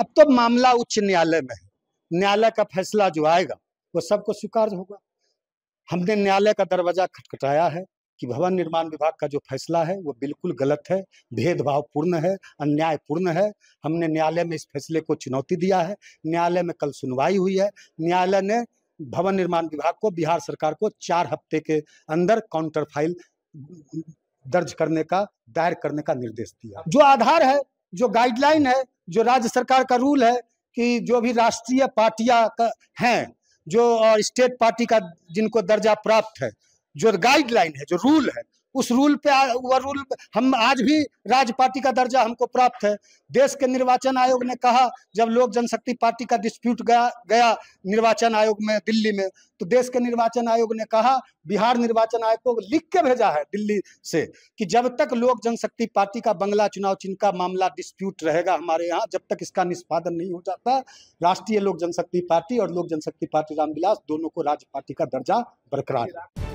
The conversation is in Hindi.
अब तो मामला उच्च न्यायालय में है न्यायालय का फैसला जो आएगा वो सबको स्वीकार होगा हमने न्यायालय का दरवाजा खटखटाया है कि भवन निर्माण विभाग का जो फैसला है वो बिल्कुल गलत है भेदभावपूर्ण है अन्यायपूर्ण है हमने न्यायालय में इस फैसले को चुनौती दिया है न्यायालय में कल सुनवाई हुई है न्यायालय ने भवन निर्माण विभाग को बिहार सरकार को चार हफ्ते के अंदर काउंटर फाइल दर्ज करने का दायर करने का निर्देश दिया जो आधार है जो गाइडलाइन है जो राज्य सरकार का रूल है कि जो भी राष्ट्रीय पार्टियां हैं जो स्टेट पार्टी का जिनको दर्जा प्राप्त है जो गाइडलाइन है जो रूल है उस रूल पे वह रूल हम आज भी राज पार्टी का दर्जा हमको प्राप्त है देश के निर्वाचन आयोग ने कहा जब लोक जनशक्ति पार्टी का डिस्प्यूट गया गया निर्वाचन आयोग में दिल्ली में तो देश के निर्वाचन आयोग ने कहा बिहार निर्वाचन आयोग को लिख के भेजा है दिल्ली से कि जब तक लोक जनशक्ति पार्टी का बंगला चुनाव चिन्ह का मामला डिस्प्यूट रहेगा हमारे यहाँ जब तक इसका निष्पादन नहीं हो जाता राष्ट्रीय लोक जनशक्ति पार्टी और लोक जनशक्ति पार्टी रामविलास दोनों को राज्य पार्टी का दर्जा बरकरार